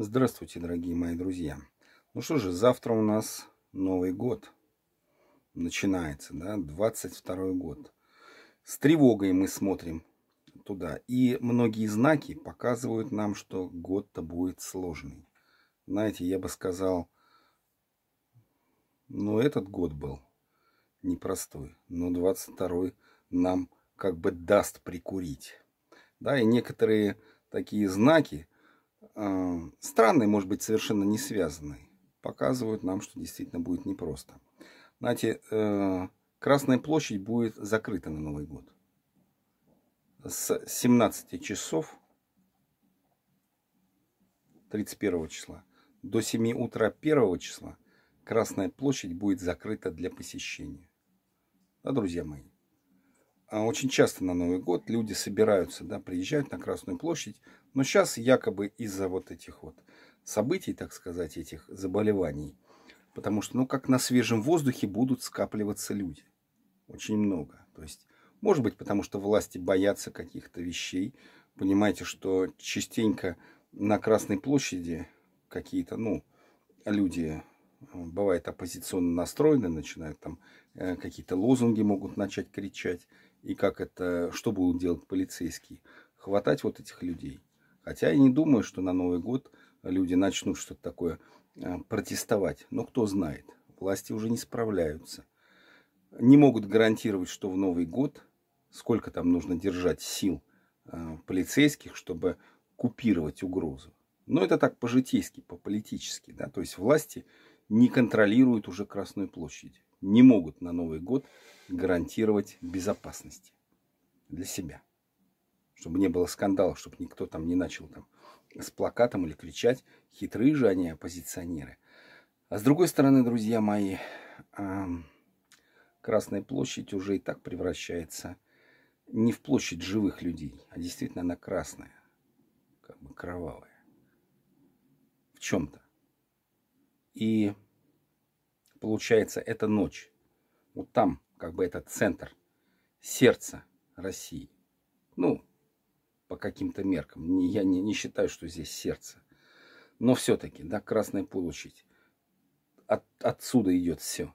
Здравствуйте, дорогие мои друзья. Ну что же, завтра у нас Новый год. Начинается, да, 22 год. С тревогой мы смотрим туда. И многие знаки показывают нам, что год-то будет сложный. Знаете, я бы сказал, ну этот год был непростой, но 22 нам как бы даст прикурить. Да, и некоторые такие знаки – э, может быть, совершенно не связанный, показывают нам, что действительно будет непросто. Знаете, э, Красная площадь будет закрыта на Новый год. С 17 часов 31 числа до 7 утра 1 числа Красная площадь будет закрыта для посещения. Да, друзья мои? А, очень часто на Новый год люди собираются, да, приезжают на Красную площадь, но сейчас якобы из-за вот этих вот событий, так сказать, этих заболеваний, потому что, ну, как на свежем воздухе будут скапливаться люди. Очень много. То есть, может быть, потому что власти боятся каких-то вещей. Понимаете, что частенько на Красной площади какие-то, ну, люди э, бывает оппозиционно настроены, начинают там э, какие-то лозунги могут начать кричать и как это, что будут делать полицейские, хватать вот этих людей. Хотя я не думаю, что на Новый год люди начнут что-то такое э, протестовать. Но кто знает, власти уже не справляются. Не могут гарантировать, что в Новый год, сколько там нужно держать сил э, полицейских, чтобы купировать угрозу. Но это так по-житейски, по-политически. Да? То есть власти не контролируют уже Красную площадь не могут на Новый год гарантировать безопасности для себя. Чтобы не было скандалов, чтобы никто там не начал там с плакатом или кричать. Хитрые же они оппозиционеры. А с другой стороны, друзья мои, Красная площадь уже и так превращается не в площадь живых людей, а действительно она красная, как бы кровавая. В чем-то. И получается, это ночь. Вот там, как бы, этот центр, сердце России. Ну, по каким-то меркам. Я не, не считаю, что здесь сердце. Но все-таки, да, Красная площадь. От, отсюда идет все.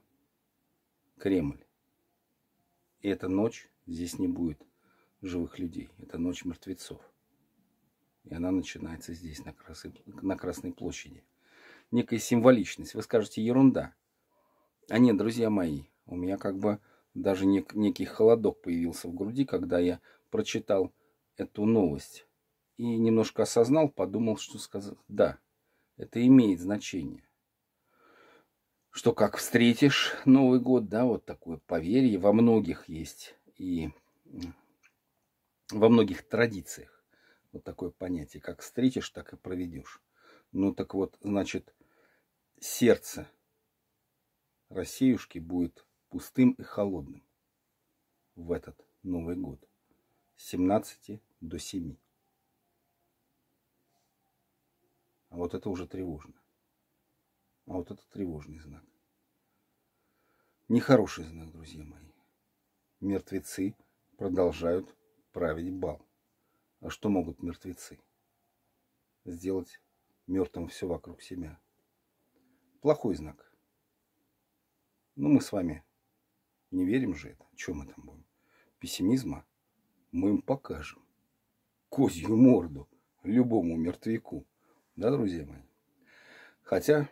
Кремль. И эта ночь, здесь не будет живых людей. Это ночь мертвецов. И она начинается здесь, на, красы, на Красной площади. Некая символичность. Вы скажете, ерунда. А нет, друзья мои, у меня как бы даже нек некий холодок появился в груди, когда я прочитал эту новость. И немножко осознал, подумал, что сказал, да, это имеет значение. Что как встретишь Новый год, да, вот такое поверье во многих есть и во многих традициях. Вот такое понятие, как встретишь, так и проведешь. Ну так вот, значит, сердце – Россеюшки будет пустым и холодным в этот Новый год с 17 до 7. А вот это уже тревожно. А вот это тревожный знак. Нехороший знак, друзья мои. Мертвецы продолжают править бал. А что могут мертвецы? Сделать мертвым все вокруг себя. Плохой знак. Ну, мы с вами не верим же это. Чем мы там будем? Пессимизма мы им покажем. Козью морду любому мертвяку. Да, друзья мои? Хотя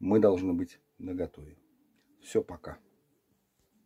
мы должны быть наготове. Все, пока.